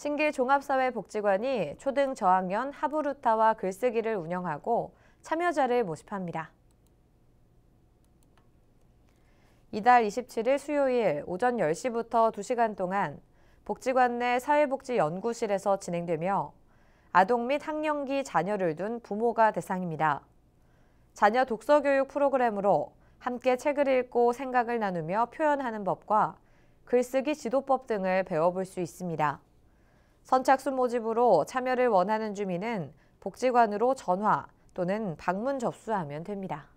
신길 종합사회복지관이 초등 저학년 하부루타와 글쓰기를 운영하고 참여자를 모집합니다. 이달 27일 수요일 오전 10시부터 2시간 동안 복지관 내 사회복지연구실에서 진행되며 아동 및 학령기 자녀를 둔 부모가 대상입니다. 자녀 독서교육 프로그램으로 함께 책을 읽고 생각을 나누며 표현하는 법과 글쓰기 지도법 등을 배워볼 수 있습니다. 선착순 모집으로 참여를 원하는 주민은 복지관으로 전화 또는 방문 접수하면 됩니다.